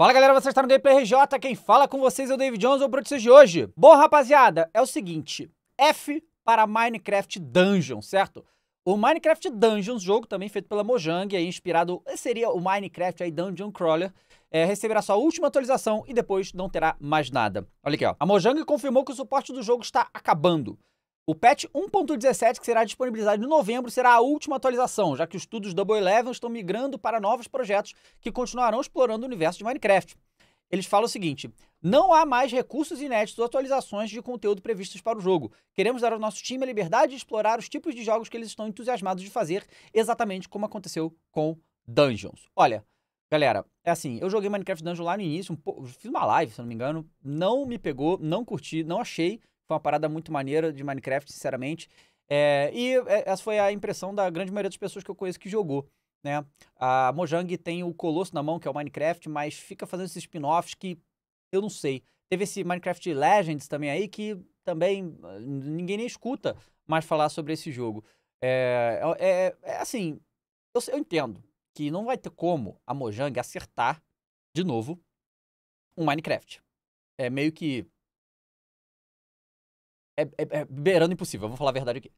Fala galera, vocês estão no Gameplay RJ, quem fala com vocês é o David Jones, o Brutus de hoje. Bom rapaziada, é o seguinte, F para Minecraft Dungeon, certo? O Minecraft Dungeons, jogo também feito pela Mojang, aí inspirado, seria o Minecraft aí Dungeon Crawler, é, receberá sua última atualização e depois não terá mais nada. Olha aqui, ó. A Mojang confirmou que o suporte do jogo está acabando. O patch 1.17, que será disponibilizado em novembro, será a última atualização, já que os estudos Double Eleven estão migrando para novos projetos que continuarão explorando o universo de Minecraft. Eles falam o seguinte: não há mais recursos inéditos ou atualizações de conteúdo previstos para o jogo. Queremos dar ao nosso time a liberdade de explorar os tipos de jogos que eles estão entusiasmados de fazer, exatamente como aconteceu com Dungeons. Olha, galera, é assim, eu joguei Minecraft Dungeons lá no início, um pouco, fiz uma live, se não me engano, não me pegou, não curti, não achei foi uma parada muito maneira de Minecraft, sinceramente. É, e é, essa foi a impressão da grande maioria das pessoas que eu conheço que jogou. Né? A Mojang tem o Colosso na mão, que é o Minecraft, mas fica fazendo esses spin-offs que eu não sei. Teve esse Minecraft Legends também aí, que também ninguém nem escuta mais falar sobre esse jogo. É, é, é, é assim, eu, eu entendo que não vai ter como a Mojang acertar de novo um Minecraft. É meio que é, é, é beirando impossível, vou falar a verdade aqui.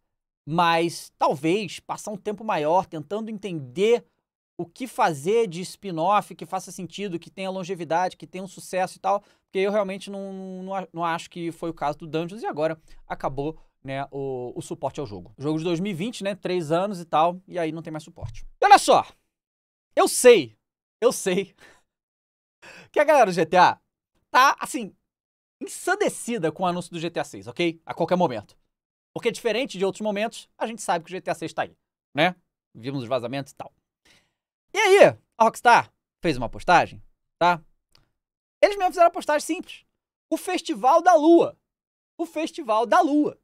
Mas talvez passar um tempo maior tentando entender o que fazer de spin-off que faça sentido, que tenha longevidade, que tenha um sucesso e tal, porque eu realmente não, não, não acho que foi o caso do Dungeons e agora acabou né, o, o suporte ao jogo. jogo de 2020, né, três anos e tal, e aí não tem mais suporte. E olha só, eu sei, eu sei que a galera do GTA tá, assim, ensandecida com o anúncio do GTA 6, ok? A qualquer momento. Porque diferente de outros momentos, a gente sabe que o GTA 6 está aí, né? Vimos os vazamentos e tal. E aí, a Rockstar fez uma postagem, tá? Eles mesmos fizeram uma postagem simples. O Festival da Lua. O Festival da Lua.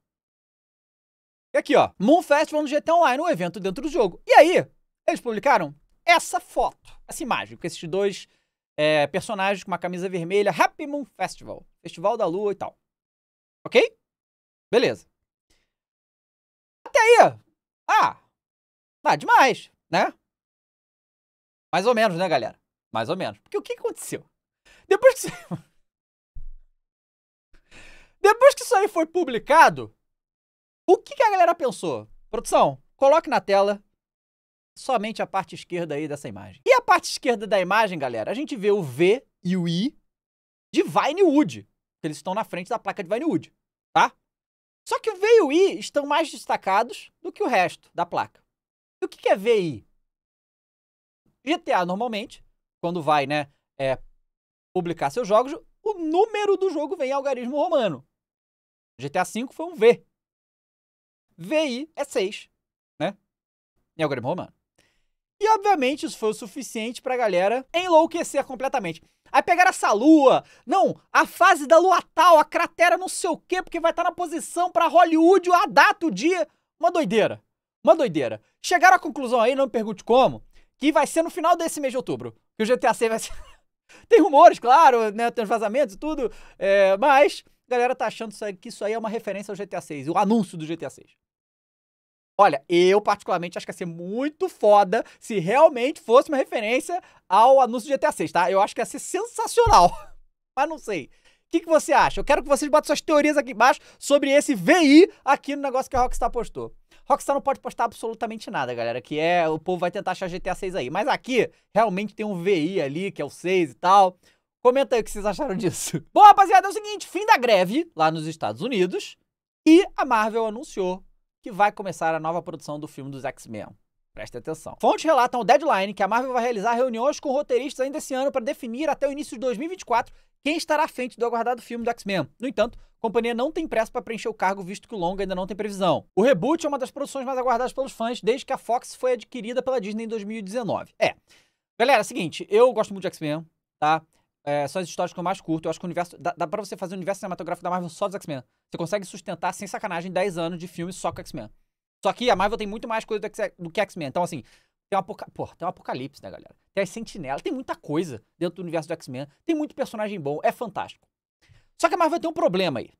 E aqui, ó. Moon Festival no GTA Online, um evento dentro do jogo. E aí, eles publicaram essa foto, essa imagem, com esses dois é, personagens com uma camisa vermelha, Happy Moon Festival, Festival da Lua e tal. Ok? Beleza. Até aí. Ah, tá demais, né? Mais ou menos, né, galera? Mais ou menos. Porque o que aconteceu? Depois que Depois que isso aí foi publicado, o que, que a galera pensou? Produção, coloque na tela somente a parte esquerda aí dessa imagem. E a parte esquerda da imagem, galera, a gente vê o V e o I de Vinewood, que eles estão na frente da placa de Vinewood, tá? Só que o V e o I estão mais destacados do que o resto da placa. E o que é V e I? GTA, normalmente, quando vai, né, é, publicar seus jogos, o número do jogo vem em algarismo romano. GTA V foi um V. VI é 6, né? Em algarismo romano. E obviamente isso foi o suficiente pra galera enlouquecer completamente. Aí pegaram essa lua, não, a fase da lua tal, a cratera não sei o quê, porque vai estar tá na posição pra Hollywood, a data, o dia. Uma doideira, uma doideira. Chegaram à conclusão aí, não me pergunte como, que vai ser no final desse mês de outubro. Que o GTA 6 vai ser... Tem rumores, claro, né? Tem os vazamentos e tudo. É, mas a galera tá achando que isso aí é uma referência ao GTA 6, o anúncio do GTA 6. Olha, eu particularmente acho que ia ser muito foda se realmente fosse uma referência ao anúncio de GTA 6, tá? Eu acho que ia ser sensacional. Mas não sei. O que, que você acha? Eu quero que vocês botem suas teorias aqui embaixo sobre esse VI aqui no negócio que a Rockstar postou. Rockstar não pode postar absolutamente nada, galera, que é o povo vai tentar achar GTA 6 aí. Mas aqui realmente tem um VI ali, que é o 6 e tal. Comenta aí o que vocês acharam disso. Bom, rapaziada, é o seguinte, fim da greve lá nos Estados Unidos e a Marvel anunciou que vai começar a nova produção do filme dos X-Men. Preste atenção. Fontes relatam ao Deadline que a Marvel vai realizar reuniões com roteiristas ainda esse ano para definir até o início de 2024 quem estará à frente do aguardado filme do X-Men. No entanto, a companhia não tem pressa para preencher o cargo, visto que o longa ainda não tem previsão. O reboot é uma das produções mais aguardadas pelos fãs desde que a Fox foi adquirida pela Disney em 2019. É. Galera, é o seguinte, eu gosto muito de X-Men, tá? é, são as histórias que eu mais curto. Eu acho que o universo. Dá, dá pra você fazer o universo cinematográfico da Marvel só dos X-Men. Você consegue sustentar, sem sacanagem, 10 anos de filme só com X-Men. Só que a Marvel tem muito mais coisa do que X-Men. Então, assim, tem um apoca... tem um apocalipse, né, galera? Tem as sentinelas, tem muita coisa dentro do universo do X-Men. Tem muito personagem bom, é fantástico. Só que a Marvel tem um problema aí.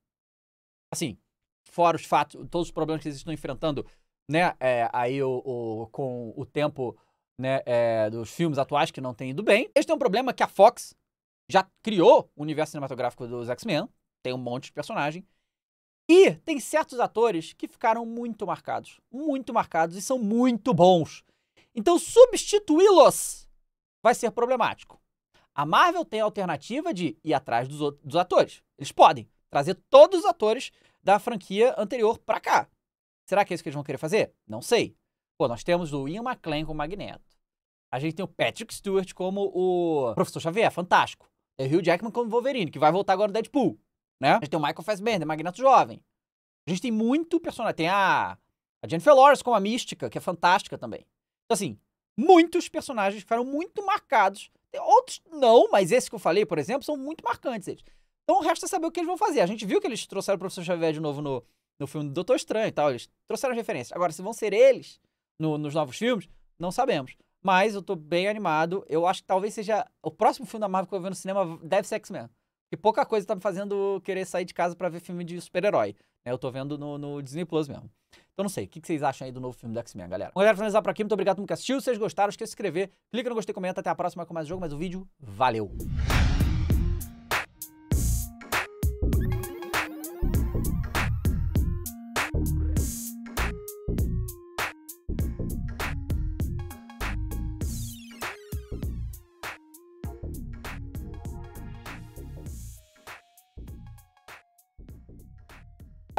Assim, fora os fatos, todos os problemas que eles estão enfrentando, né? É, aí o, o, com o tempo né, é, dos filmes atuais que não tem ido bem. Eles têm um problema que a Fox já criou o universo cinematográfico dos X-Men, tem um monte de personagem. E tem certos atores que ficaram muito marcados, muito marcados e são muito bons. Então substituí-los vai ser problemático. A Marvel tem a alternativa de ir atrás dos, dos atores. Eles podem trazer todos os atores da franquia anterior para cá. Será que é isso que eles vão querer fazer? Não sei. Pô, nós temos o Ian McClane como Magneto. A gente tem o Patrick Stewart como o Professor Xavier, fantástico. Tem é o Hugh Jackman como Wolverine, que vai voltar agora no Deadpool, né? A gente tem o Michael Fassbender, Magneto Jovem. A gente tem muito personagem. Tem a, a Jennifer Lawrence como a Mística, que é fantástica também. Então, assim, muitos personagens ficaram muito marcados. Tem outros não, mas esses que eu falei, por exemplo, são muito marcantes eles. Então resta é saber o que eles vão fazer. A gente viu que eles trouxeram o Professor Xavier de novo no, no filme do Doutor Estranho e tal. Eles trouxeram as referências. Agora, se vão ser eles no, nos novos filmes, não sabemos. Mas eu tô bem animado. Eu acho que talvez seja. O próximo filme da Marvel que eu vou ver no cinema deve ser X-Men. E pouca coisa tá me fazendo querer sair de casa para ver filme de super-herói. Né? Eu tô vendo no, no, Disney Plus mesmo. Então não sei, o que, vocês acham aí do novo filme do X-Men, galera? Bom, galera, finalizar por aqui. Muito obrigado por que assistiu. Se vocês gostaram, esqueça de se inscrever. Clica no gostei, comenta. Até a próxima com mais jogo, mais um vídeo. Valeu!